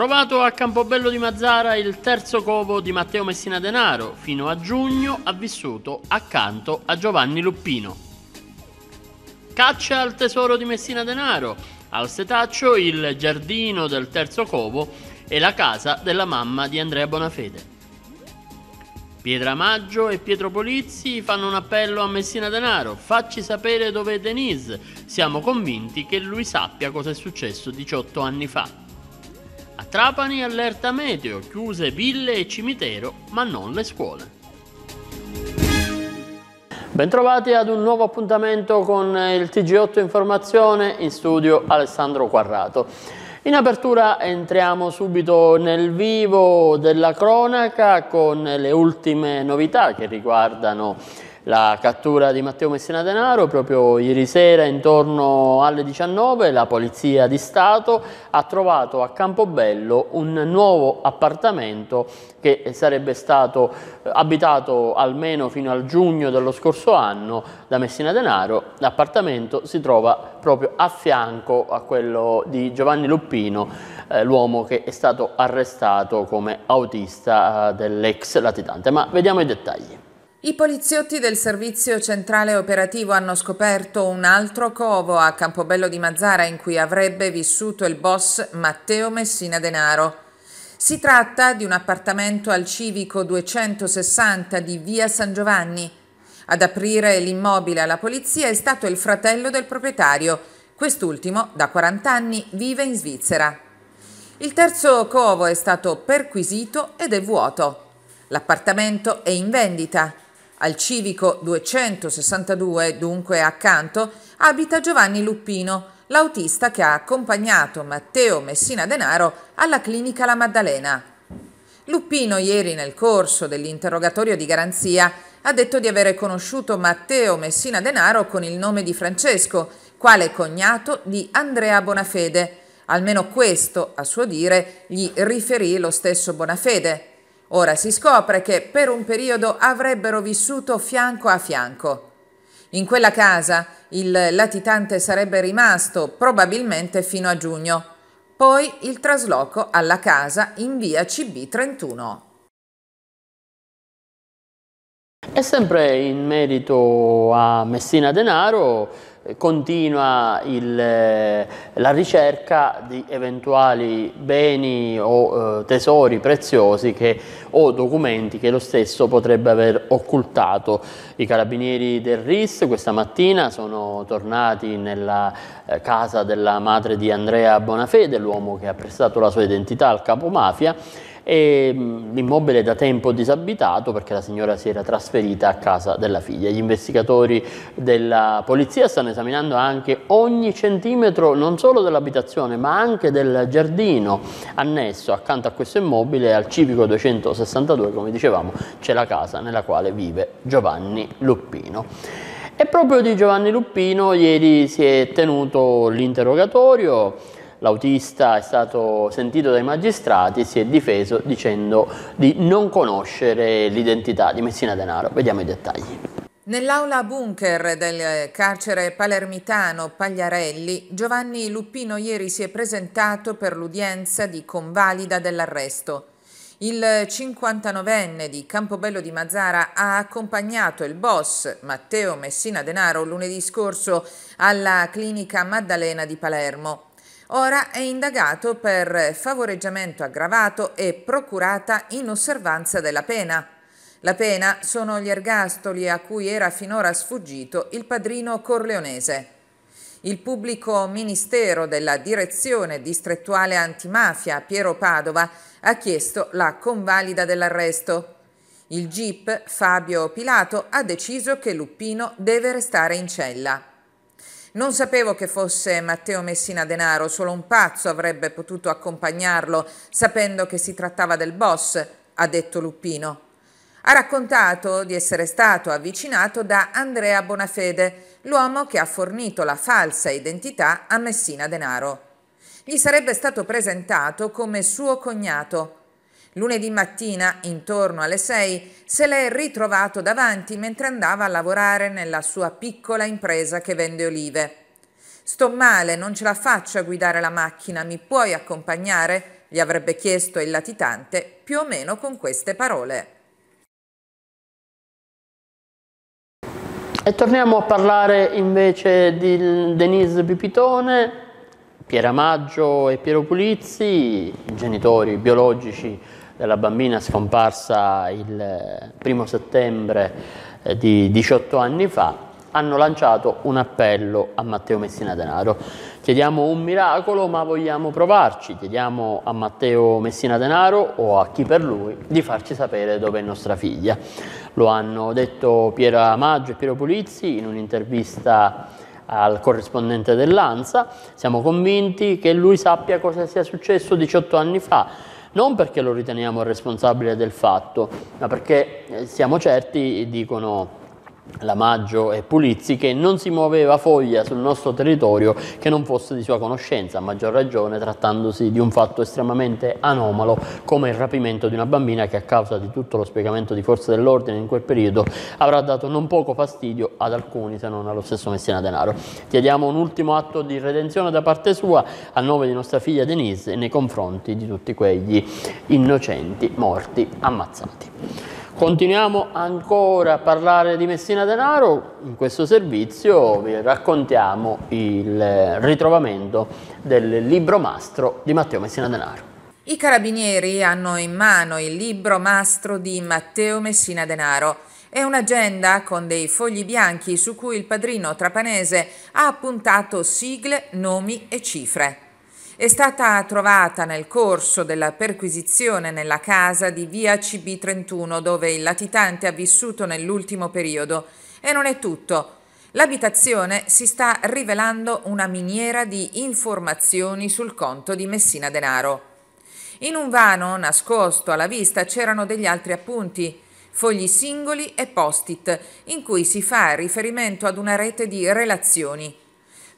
Trovato a Campobello di Mazzara il terzo covo di Matteo Messina Denaro, fino a giugno ha vissuto accanto a Giovanni Luppino. Caccia al tesoro di Messina Denaro, al setaccio il giardino del terzo covo e la casa della mamma di Andrea Bonafede. Pietra Maggio e Pietro Polizzi fanno un appello a Messina Denaro, facci sapere dove è Denise, siamo convinti che lui sappia cosa è successo 18 anni fa. Trapani allerta meteo, chiuse ville e cimitero, ma non le scuole. Bentrovati ad un nuovo appuntamento con il TG8 Informazione, in studio Alessandro Quarrato. In apertura entriamo subito nel vivo della cronaca con le ultime novità che riguardano la cattura di Matteo Messina Denaro proprio ieri sera intorno alle 19 la Polizia di Stato ha trovato a Campobello un nuovo appartamento che sarebbe stato eh, abitato almeno fino al giugno dello scorso anno da Messina Denaro. L'appartamento si trova proprio a fianco a quello di Giovanni Luppino, eh, l'uomo che è stato arrestato come autista eh, dell'ex latitante. Ma vediamo i dettagli. I poliziotti del servizio centrale operativo hanno scoperto un altro covo a Campobello di Mazzara in cui avrebbe vissuto il boss Matteo Messina Denaro. Si tratta di un appartamento al civico 260 di via San Giovanni. Ad aprire l'immobile alla polizia è stato il fratello del proprietario. Quest'ultimo, da 40 anni, vive in Svizzera. Il terzo covo è stato perquisito ed è vuoto. L'appartamento è in vendita. Al civico 262, dunque accanto, abita Giovanni Luppino, l'autista che ha accompagnato Matteo Messina Denaro alla clinica La Maddalena. Luppino ieri nel corso dell'interrogatorio di garanzia ha detto di avere conosciuto Matteo Messina Denaro con il nome di Francesco, quale cognato di Andrea Bonafede. Almeno questo, a suo dire, gli riferì lo stesso Bonafede. Ora si scopre che per un periodo avrebbero vissuto fianco a fianco. In quella casa il latitante sarebbe rimasto probabilmente fino a giugno, poi il trasloco alla casa in via CB31. E sempre in merito a Messina Denaro, eh, continua il, eh, la ricerca di eventuali beni o eh, tesori preziosi che, o documenti che lo stesso potrebbe aver occultato. I carabinieri del RIS questa mattina sono tornati nella eh, casa della madre di Andrea Bonafede, l'uomo che ha prestato la sua identità al capo mafia e mm, l'immobile è da tempo disabitato perché la signora si era trasferita a casa della figlia. Gli investigatori della polizia stanno esaminando anche ogni centimetro non solo dell'abitazione ma anche del giardino annesso accanto a questo immobile al civico 262 come dicevamo c'è la casa nella quale vive Giovanni Luppino. E proprio di Giovanni Luppino ieri si è tenuto l'interrogatorio l'autista è stato sentito dai magistrati e si è difeso dicendo di non conoscere l'identità di Messina Denaro. Vediamo i dettagli. Nell'aula bunker del carcere palermitano Pagliarelli, Giovanni Luppino ieri si è presentato per l'udienza di convalida dell'arresto. Il 59enne di Campobello di Mazzara ha accompagnato il boss Matteo Messina Denaro lunedì scorso alla clinica Maddalena di Palermo. Ora è indagato per favoreggiamento aggravato e procurata inosservanza della pena. La pena sono gli ergastoli a cui era finora sfuggito il padrino corleonese. Il pubblico ministero della direzione distrettuale antimafia Piero Padova ha chiesto la convalida dell'arresto. Il GIP Fabio Pilato ha deciso che Luppino deve restare in cella. Non sapevo che fosse Matteo Messina Denaro, solo un pazzo avrebbe potuto accompagnarlo sapendo che si trattava del boss, ha detto Luppino. Ha raccontato di essere stato avvicinato da Andrea Bonafede, l'uomo che ha fornito la falsa identità a Messina Denaro. Gli sarebbe stato presentato come suo cognato. Lunedì mattina, intorno alle 6, se l'è ritrovato davanti mentre andava a lavorare nella sua piccola impresa che vende olive. Sto male, non ce la faccio a guidare la macchina, mi puoi accompagnare? gli avrebbe chiesto il latitante, più o meno con queste parole. E torniamo a parlare invece di Denise Pipitone, Piera Maggio e Piero Pulizzi, genitori biologici della bambina scomparsa il eh, primo settembre eh, di 18 anni fa, hanno lanciato un appello a Matteo Messina Denaro. Chiediamo un miracolo, ma vogliamo provarci. Chiediamo a Matteo Messina Denaro o a chi per lui di farci sapere dove è nostra figlia. Lo hanno detto Piero Maggio e Piero Pulizzi in un'intervista al corrispondente dell'ANSA. Siamo convinti che lui sappia cosa sia successo 18 anni fa non perché lo riteniamo responsabile del fatto, ma perché eh, siamo certi, dicono la Maggio e Pulizzi, che non si muoveva foglia sul nostro territorio che non fosse di sua conoscenza, a maggior ragione trattandosi di un fatto estremamente anomalo come il rapimento di una bambina che a causa di tutto lo spiegamento di forze dell'ordine in quel periodo avrà dato non poco fastidio ad alcuni se non allo stesso Messina Denaro. Chiediamo un ultimo atto di redenzione da parte sua a nome di nostra figlia Denise nei confronti di tutti quegli innocenti morti ammazzati. Continuiamo ancora a parlare di Messina Denaro, in questo servizio vi raccontiamo il ritrovamento del libro mastro di Matteo Messina Denaro. I carabinieri hanno in mano il libro mastro di Matteo Messina Denaro. È un'agenda con dei fogli bianchi su cui il padrino trapanese ha appuntato sigle, nomi e cifre è stata trovata nel corso della perquisizione nella casa di via CB31 dove il latitante ha vissuto nell'ultimo periodo. E non è tutto. L'abitazione si sta rivelando una miniera di informazioni sul conto di Messina Denaro. In un vano nascosto alla vista c'erano degli altri appunti, fogli singoli e post-it, in cui si fa riferimento ad una rete di relazioni.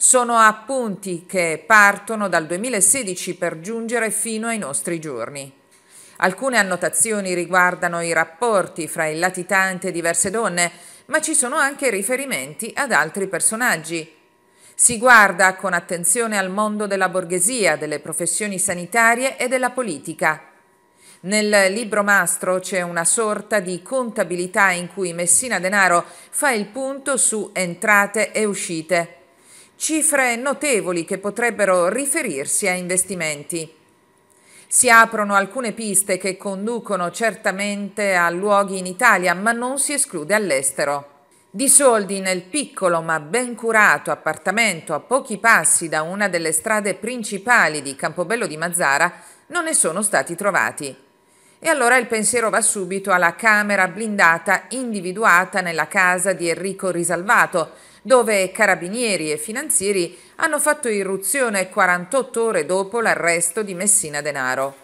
Sono appunti che partono dal 2016 per giungere fino ai nostri giorni. Alcune annotazioni riguardano i rapporti fra il latitante e diverse donne, ma ci sono anche riferimenti ad altri personaggi. Si guarda con attenzione al mondo della borghesia, delle professioni sanitarie e della politica. Nel libro mastro c'è una sorta di contabilità in cui Messina Denaro fa il punto su entrate e uscite cifre notevoli che potrebbero riferirsi a investimenti. Si aprono alcune piste che conducono certamente a luoghi in Italia, ma non si esclude all'estero. Di soldi nel piccolo ma ben curato appartamento a pochi passi da una delle strade principali di Campobello di Mazzara non ne sono stati trovati. E allora il pensiero va subito alla camera blindata individuata nella casa di Enrico Risalvato, dove carabinieri e finanzieri hanno fatto irruzione 48 ore dopo l'arresto di Messina Denaro.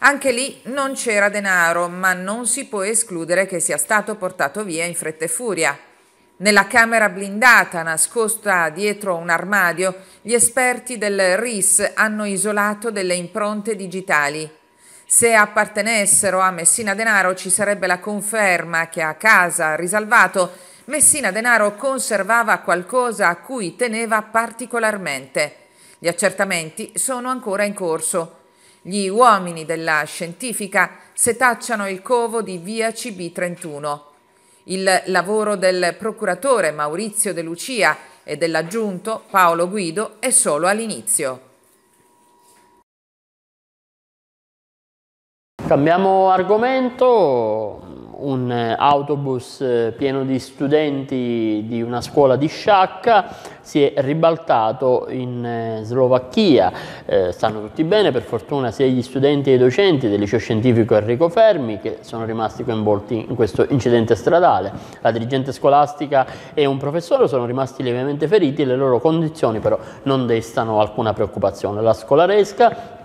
Anche lì non c'era denaro, ma non si può escludere che sia stato portato via in fretta e furia. Nella camera blindata, nascosta dietro un armadio, gli esperti del RIS hanno isolato delle impronte digitali se appartenessero a Messina Denaro ci sarebbe la conferma che a casa risalvato Messina Denaro conservava qualcosa a cui teneva particolarmente. Gli accertamenti sono ancora in corso. Gli uomini della scientifica setacciano il covo di via CB31. Il lavoro del procuratore Maurizio De Lucia e dell'aggiunto Paolo Guido è solo all'inizio. Cambiamo argomento, un eh, autobus eh, pieno di studenti di una scuola di Sciacca si è ribaltato in eh, Slovacchia. Eh, stanno tutti bene, per fortuna sia gli studenti che i docenti del liceo scientifico Enrico Fermi che sono rimasti coinvolti in questo incidente stradale. La dirigente scolastica e un professore sono rimasti lievemente feriti, le loro condizioni però non destano alcuna preoccupazione. La scolaresca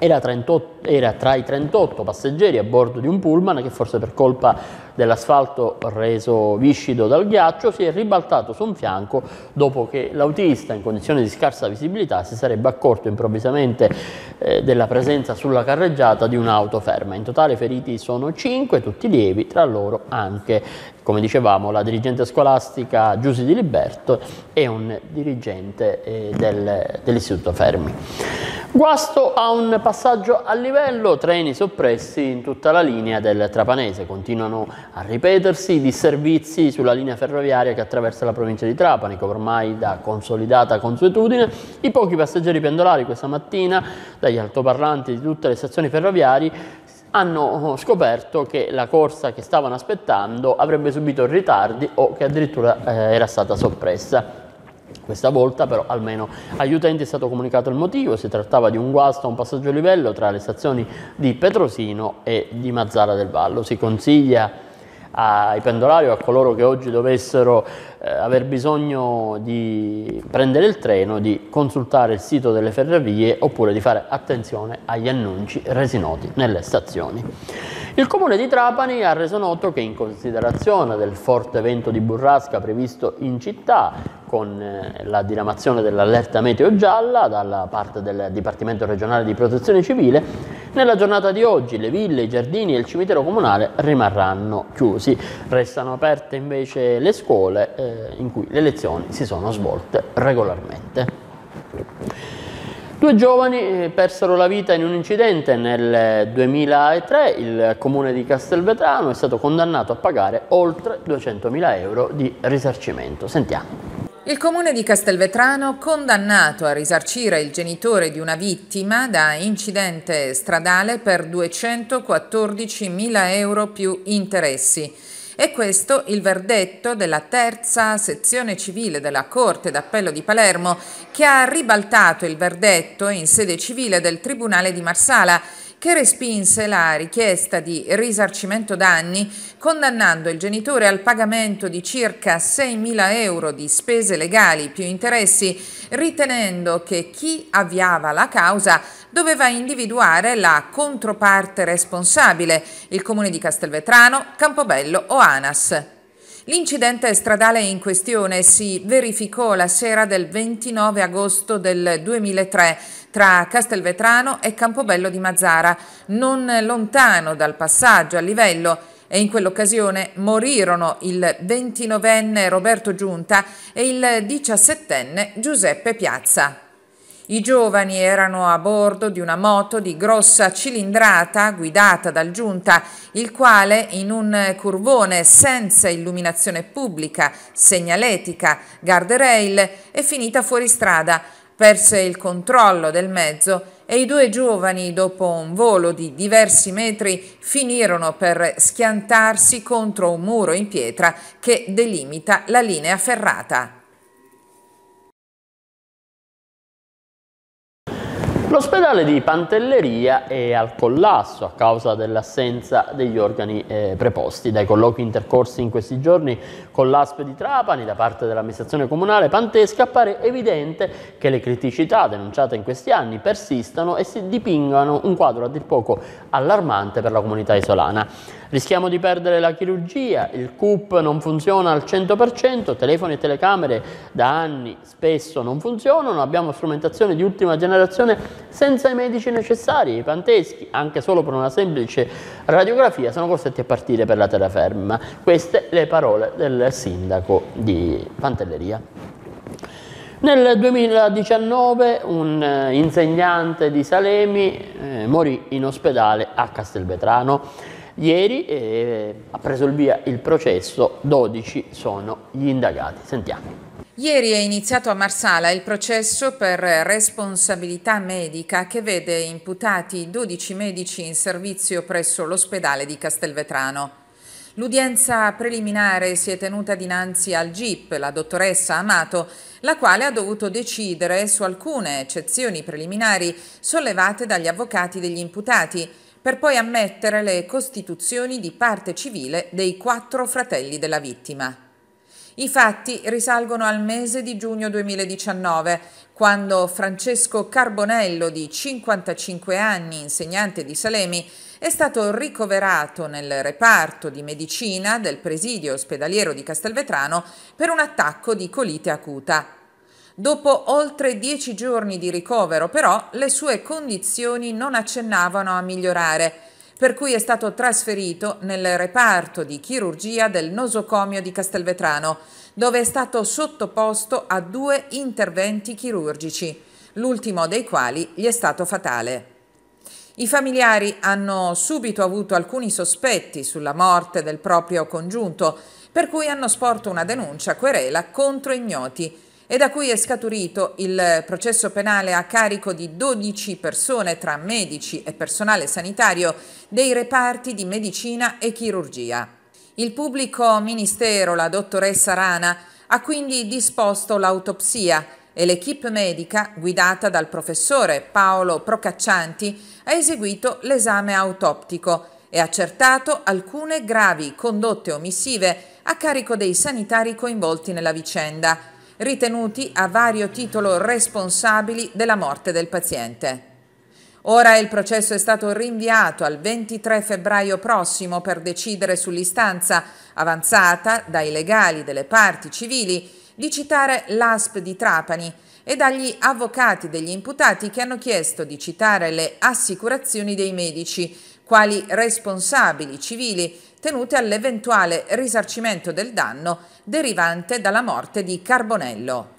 era, 38, era tra i 38 passeggeri a bordo di un pullman che forse per colpa dell'asfalto reso viscido dal ghiaccio si è ribaltato su un fianco dopo che l'autista in condizione di scarsa visibilità si sarebbe accorto improvvisamente eh, della presenza sulla carreggiata di un'auto ferma. In totale feriti sono 5, tutti lievi, tra loro anche, come dicevamo, la dirigente scolastica Giussi Di Liberto e un dirigente eh, del, dell'Istituto Fermi. Guasto a un passaggio a livello, treni soppressi in tutta la linea del Trapanese, continuano a ripetersi di servizi sulla linea ferroviaria che attraversa la provincia di Trapani, che ormai da consolidata consuetudine, i pochi passeggeri pendolari questa mattina dagli altoparlanti di tutte le stazioni ferroviarie hanno oh, scoperto che la corsa che stavano aspettando avrebbe subito ritardi o che addirittura eh, era stata soppressa. Questa volta però almeno agli utenti è stato comunicato il motivo, si trattava di un guasto a un passaggio a livello tra le stazioni di Petrosino e di Mazzara del Vallo. Si consiglia ai pendolari o a coloro che oggi dovessero eh, aver bisogno di prendere il treno, di consultare il sito delle ferrovie oppure di fare attenzione agli annunci resi noti nelle stazioni. Il Comune di Trapani ha reso noto che in considerazione del forte vento di burrasca previsto in città con eh, la diramazione dell'allerta meteo gialla dalla parte del Dipartimento regionale di protezione civile, nella giornata di oggi le ville, i giardini e il cimitero comunale rimarranno chiusi. Restano aperte invece le scuole eh, in cui le lezioni si sono svolte regolarmente. Due giovani eh, persero la vita in un incidente nel 2003, eh, il comune di Castelvetrano è stato condannato a pagare oltre 200.000 euro di risarcimento. Sentiamo. Il comune di Castelvetrano, condannato a risarcire il genitore di una vittima da incidente stradale per 214.000 euro più interessi. E questo il verdetto della terza sezione civile della Corte d'Appello di Palermo, che ha ribaltato il verdetto in sede civile del Tribunale di Marsala che respinse la richiesta di risarcimento danni condannando il genitore al pagamento di circa 6.000 euro di spese legali più interessi, ritenendo che chi avviava la causa doveva individuare la controparte responsabile, il comune di Castelvetrano, Campobello o ANAS. L'incidente stradale in questione si verificò la sera del 29 agosto del 2003 tra Castelvetrano e Campobello di Mazzara, non lontano dal passaggio a livello e in quell'occasione morirono il 29enne Roberto Giunta e il 17enne Giuseppe Piazza. I giovani erano a bordo di una moto di grossa cilindrata guidata dal giunta, il quale in un curvone senza illuminazione pubblica, segnaletica, guardrail è finita fuori strada, perse il controllo del mezzo e i due giovani, dopo un volo di diversi metri, finirono per schiantarsi contro un muro in pietra che delimita la linea ferrata. L'ospedale di Pantelleria è al collasso a causa dell'assenza degli organi eh, preposti. Dai colloqui intercorsi in questi giorni con l'ASP di Trapani da parte dell'amministrazione comunale pantesca appare evidente che le criticità denunciate in questi anni persistano e si dipingano un quadro a dir poco allarmante per la comunità isolana. Rischiamo di perdere la chirurgia, il CUP non funziona al 100%, telefoni e telecamere da anni spesso non funzionano, abbiamo strumentazione di ultima generazione senza i medici necessari, i panteschi, anche solo per una semplice radiografia, sono costretti a partire per la terraferma. Queste le parole del sindaco di Pantelleria. Nel 2019 un eh, insegnante di Salemi eh, morì in ospedale a Castelvetrano. Ieri eh, ha preso il via il processo, 12 sono gli indagati. Sentiamo. Ieri è iniziato a Marsala il processo per responsabilità medica che vede imputati 12 medici in servizio presso l'ospedale di Castelvetrano. L'udienza preliminare si è tenuta dinanzi al GIP, la dottoressa Amato, la quale ha dovuto decidere su alcune eccezioni preliminari sollevate dagli avvocati degli imputati per poi ammettere le costituzioni di parte civile dei quattro fratelli della vittima. I fatti risalgono al mese di giugno 2019, quando Francesco Carbonello, di 55 anni, insegnante di Salemi, è stato ricoverato nel reparto di medicina del presidio ospedaliero di Castelvetrano per un attacco di colite acuta. Dopo oltre dieci giorni di ricovero, però, le sue condizioni non accennavano a migliorare, per cui è stato trasferito nel reparto di chirurgia del nosocomio di Castelvetrano, dove è stato sottoposto a due interventi chirurgici, l'ultimo dei quali gli è stato fatale. I familiari hanno subito avuto alcuni sospetti sulla morte del proprio congiunto, per cui hanno sporto una denuncia querela contro ignoti, e da cui è scaturito il processo penale a carico di 12 persone tra medici e personale sanitario dei reparti di medicina e chirurgia. Il pubblico ministero, la dottoressa Rana, ha quindi disposto l'autopsia e l'equipe medica, guidata dal professore Paolo Procaccianti, ha eseguito l'esame autoptico e accertato alcune gravi condotte omissive a carico dei sanitari coinvolti nella vicenda ritenuti a vario titolo responsabili della morte del paziente. Ora il processo è stato rinviato al 23 febbraio prossimo per decidere sull'istanza avanzata dai legali delle parti civili di citare l'ASP di Trapani e dagli avvocati degli imputati che hanno chiesto di citare le assicurazioni dei medici quali responsabili civili tenute all'eventuale risarcimento del danno derivante dalla morte di Carbonello.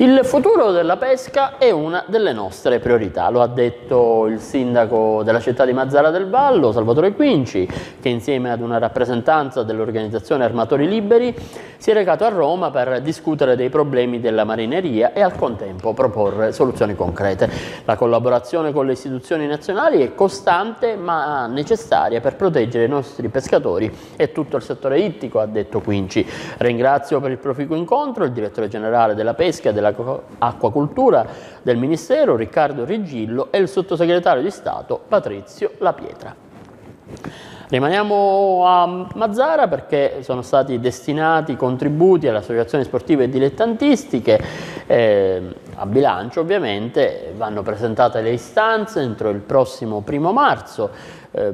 Il futuro della pesca è una delle nostre priorità, lo ha detto il sindaco della città di Mazzara del Vallo, Salvatore Quinci, che insieme ad una rappresentanza dell'organizzazione Armatori Liberi si è recato a Roma per discutere dei problemi della marineria e al contempo proporre soluzioni concrete. La collaborazione con le istituzioni nazionali è costante ma necessaria per proteggere i nostri pescatori e tutto il settore ittico, ha detto Quinci. Ringrazio per il proficuo incontro il direttore generale della pesca e della dell'acquacultura del Ministero Riccardo Rigillo e il sottosegretario di Stato Patrizio La Pietra. Rimaniamo a Mazzara perché sono stati destinati contributi alle associazioni sportive e dilettantistiche, eh, a bilancio ovviamente, vanno presentate le istanze entro il prossimo primo marzo eh,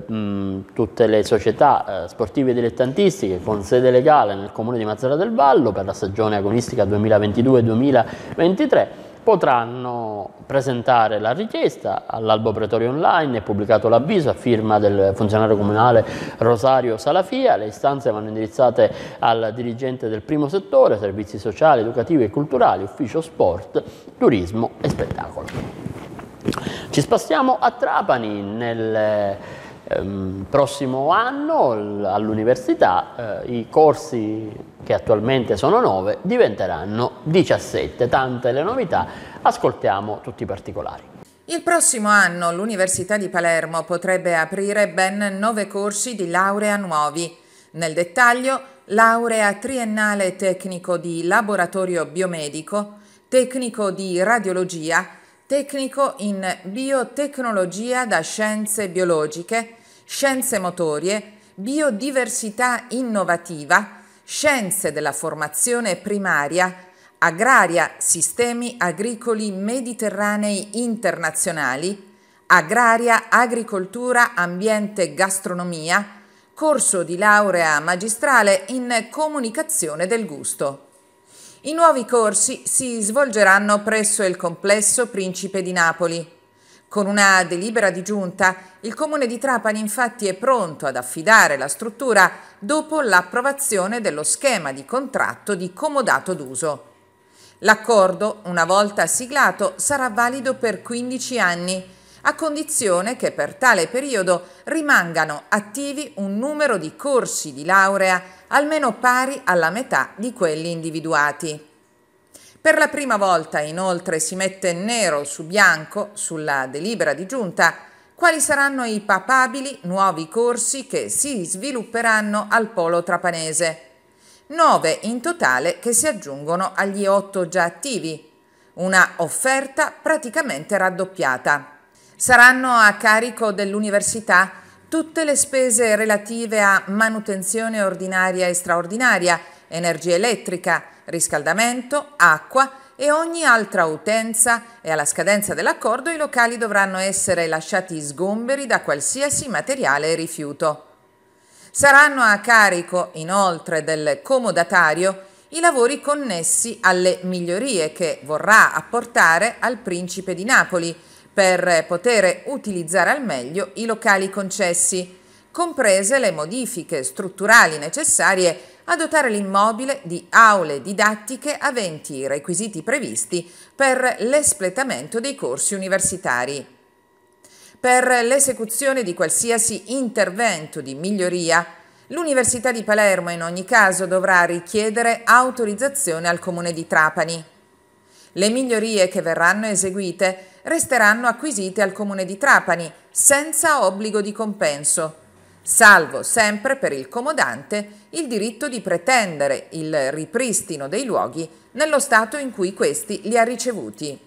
tutte le società eh, sportive dilettantistiche con sede legale nel comune di Mazzara del Vallo per la stagione agonistica 2022-2023 potranno presentare la richiesta all'albo pretorio online, è pubblicato l'avviso a firma del funzionario comunale Rosario Salafia, le istanze vanno indirizzate al dirigente del primo settore, servizi sociali, educativi e culturali, ufficio sport, turismo e spettacolo. Ci spostiamo a Trapani nel ehm, prossimo anno all'università eh, i corsi che attualmente sono 9 diventeranno 17, tante le novità, ascoltiamo tutti i particolari. Il prossimo anno l'Università di Palermo potrebbe aprire ben 9 corsi di laurea nuovi. Nel dettaglio, laurea triennale tecnico di laboratorio biomedico, tecnico di radiologia, tecnico in biotecnologia da scienze biologiche, scienze motorie, biodiversità innovativa, scienze della formazione primaria, agraria, sistemi agricoli mediterranei internazionali, agraria, agricoltura, ambiente, gastronomia, corso di laurea magistrale in comunicazione del gusto. I nuovi corsi si svolgeranno presso il complesso Principe di Napoli. Con una delibera di giunta, il Comune di Trapani infatti è pronto ad affidare la struttura dopo l'approvazione dello schema di contratto di comodato d'uso. L'accordo, una volta siglato, sarà valido per 15 anni a condizione che per tale periodo rimangano attivi un numero di corsi di laurea almeno pari alla metà di quelli individuati. Per la prima volta inoltre si mette nero su bianco sulla delibera di giunta quali saranno i papabili nuovi corsi che si svilupperanno al polo trapanese. Nove in totale che si aggiungono agli otto già attivi. Una offerta praticamente raddoppiata. Saranno a carico dell'Università tutte le spese relative a manutenzione ordinaria e straordinaria, energia elettrica, riscaldamento, acqua e ogni altra utenza e alla scadenza dell'accordo i locali dovranno essere lasciati sgomberi da qualsiasi materiale e rifiuto. Saranno a carico inoltre del comodatario i lavori connessi alle migliorie che vorrà apportare al Principe di Napoli, per poter utilizzare al meglio i locali concessi, comprese le modifiche strutturali necessarie a dotare l'immobile di aule didattiche aventi i requisiti previsti per l'espletamento dei corsi universitari. Per l'esecuzione di qualsiasi intervento di miglioria, l'Università di Palermo in ogni caso dovrà richiedere autorizzazione al Comune di Trapani. Le migliorie che verranno eseguite resteranno acquisite al Comune di Trapani, senza obbligo di compenso, salvo sempre per il comodante il diritto di pretendere il ripristino dei luoghi nello stato in cui questi li ha ricevuti.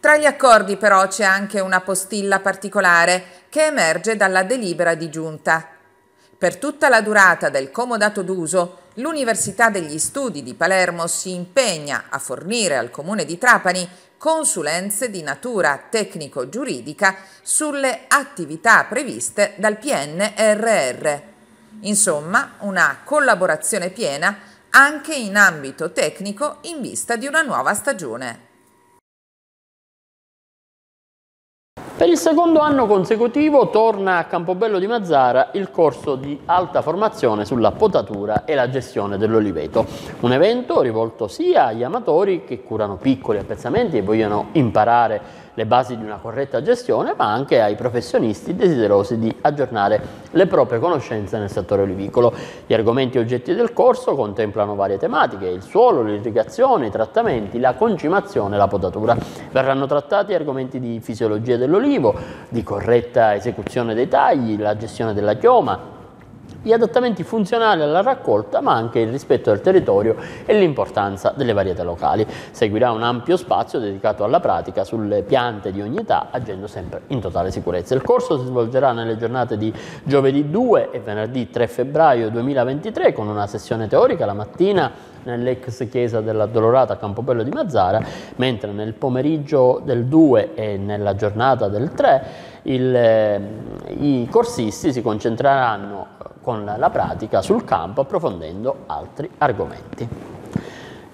Tra gli accordi però c'è anche una postilla particolare che emerge dalla delibera di giunta. Per tutta la durata del comodato d'uso l'Università degli Studi di Palermo si impegna a fornire al Comune di Trapani consulenze di natura tecnico-giuridica sulle attività previste dal PNRR. Insomma, una collaborazione piena anche in ambito tecnico in vista di una nuova stagione. Per il secondo anno consecutivo torna a Campobello di Mazzara il corso di alta formazione sulla potatura e la gestione dell'oliveto, un evento rivolto sia agli amatori che curano piccoli appezzamenti e vogliono imparare le basi di una corretta gestione, ma anche ai professionisti desiderosi di aggiornare le proprie conoscenze nel settore olivicolo. Gli argomenti e oggetti del corso contemplano varie tematiche, il suolo, l'irrigazione, i trattamenti, la concimazione e la potatura. Verranno trattati argomenti di fisiologia dell'olivo, di corretta esecuzione dei tagli, la gestione della chioma, gli adattamenti funzionali alla raccolta, ma anche il rispetto del territorio e l'importanza delle varietà locali. Seguirà un ampio spazio dedicato alla pratica sulle piante di ogni età, agendo sempre in totale sicurezza. Il corso si svolgerà nelle giornate di giovedì 2 e venerdì 3 febbraio 2023 con una sessione teorica la mattina nell'ex chiesa dell'Addolorata a Campobello di Mazzara, mentre nel pomeriggio del 2 e nella giornata del 3 il, eh, i corsisti si concentreranno con la pratica sul campo approfondendo altri argomenti.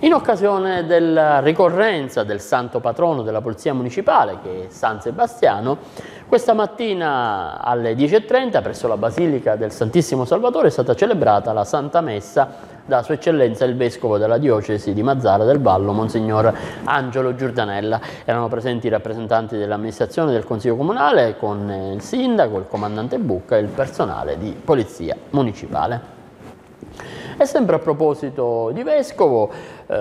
In occasione della ricorrenza del santo patrono della Polizia Municipale, che è San Sebastiano, questa mattina alle 10.30 presso la Basilica del Santissimo Salvatore è stata celebrata la Santa Messa da Sua Eccellenza il Vescovo della Diocesi di Mazzara del Vallo, Monsignor Angelo Giordanella. Erano presenti i rappresentanti dell'amministrazione del Consiglio Comunale con il Sindaco, il Comandante Bucca e il personale di Polizia Municipale. E sempre a proposito di Vescovo, eh,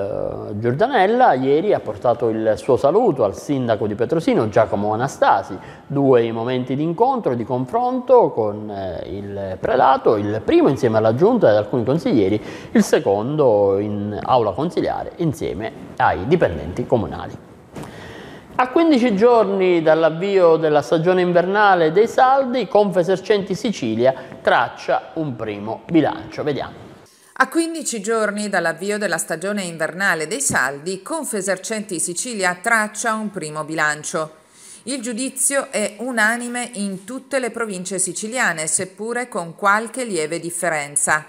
Giordanella ieri ha portato il suo saluto al sindaco di Petrosino, Giacomo Anastasi, due momenti di incontro, di confronto con eh, il prelato, il primo insieme alla giunta ed alcuni consiglieri, il secondo in aula consiliare insieme ai dipendenti comunali. A 15 giorni dall'avvio della stagione invernale dei saldi, Confesercenti Sicilia traccia un primo bilancio. Vediamo. A 15 giorni dall'avvio della stagione invernale dei saldi, Confesercenti Sicilia traccia un primo bilancio. Il giudizio è unanime in tutte le province siciliane, seppure con qualche lieve differenza.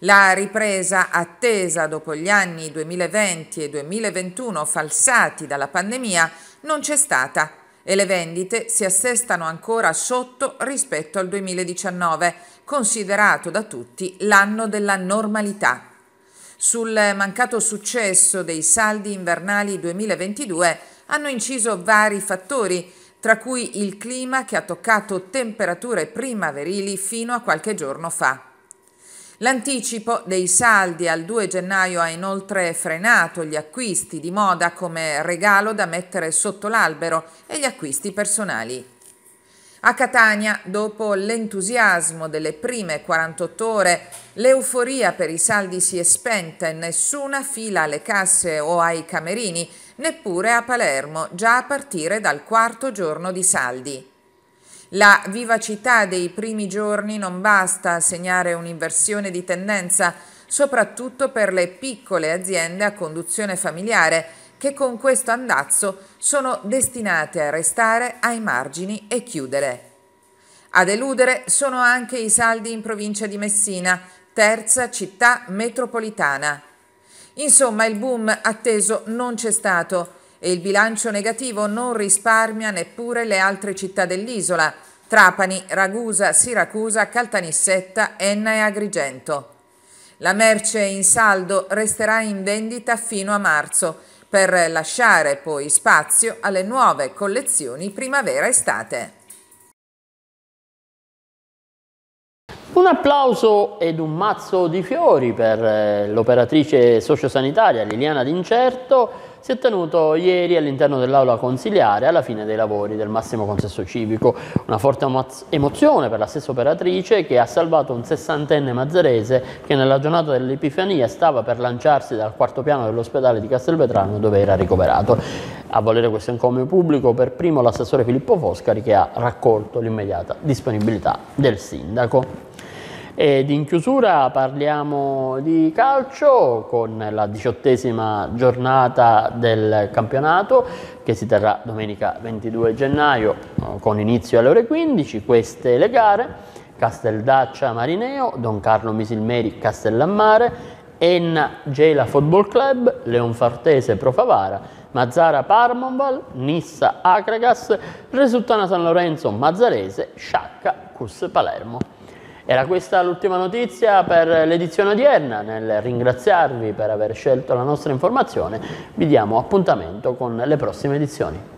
La ripresa attesa dopo gli anni 2020 e 2021 falsati dalla pandemia non c'è stata e le vendite si assestano ancora sotto rispetto al 2019, considerato da tutti l'anno della normalità. Sul mancato successo dei saldi invernali 2022 hanno inciso vari fattori, tra cui il clima che ha toccato temperature primaverili fino a qualche giorno fa. L'anticipo dei saldi al 2 gennaio ha inoltre frenato gli acquisti di moda come regalo da mettere sotto l'albero e gli acquisti personali. A Catania, dopo l'entusiasmo delle prime 48 ore, l'euforia per i saldi si è spenta e nessuna fila alle casse o ai camerini, neppure a Palermo, già a partire dal quarto giorno di saldi. La vivacità dei primi giorni non basta a segnare un'inversione di tendenza, soprattutto per le piccole aziende a conduzione familiare, che con questo andazzo sono destinate a restare ai margini e chiudere. A deludere sono anche i saldi in provincia di Messina, terza città metropolitana. Insomma, il boom atteso non c'è stato e il bilancio negativo non risparmia neppure le altre città dell'isola, Trapani, Ragusa, Siracusa, Caltanissetta, Enna e Agrigento. La merce in saldo resterà in vendita fino a marzo per lasciare poi spazio alle nuove collezioni primavera-estate. Un applauso ed un mazzo di fiori per eh, l'operatrice sociosanitaria Liliana D'Incerto si è tenuto ieri all'interno dell'aula consiliare alla fine dei lavori del massimo consesso civico. Una forte emozione per la stessa operatrice che ha salvato un sessantenne mazzarese che nella giornata dell'Epifania stava per lanciarsi dal quarto piano dell'ospedale di Castelvetrano dove era ricoverato. A volere questo incomio pubblico per primo l'assessore Filippo Foscari che ha raccolto l'immediata disponibilità del sindaco. Ed in chiusura parliamo di calcio con la diciottesima giornata del campionato che si terrà domenica 22 gennaio eh, con inizio alle ore 15. Queste le gare. Casteldaccia Marineo, Don Carlo Misilmeri Castellammare, Enna Gela Football Club, Leonfartese Pro Favara, Mazzara Parmonval, Nissa Acragas, Resultana San Lorenzo Mazzarese, Sciacca Cus Palermo. Era questa l'ultima notizia per l'edizione odierna, nel ringraziarvi per aver scelto la nostra informazione vi diamo appuntamento con le prossime edizioni.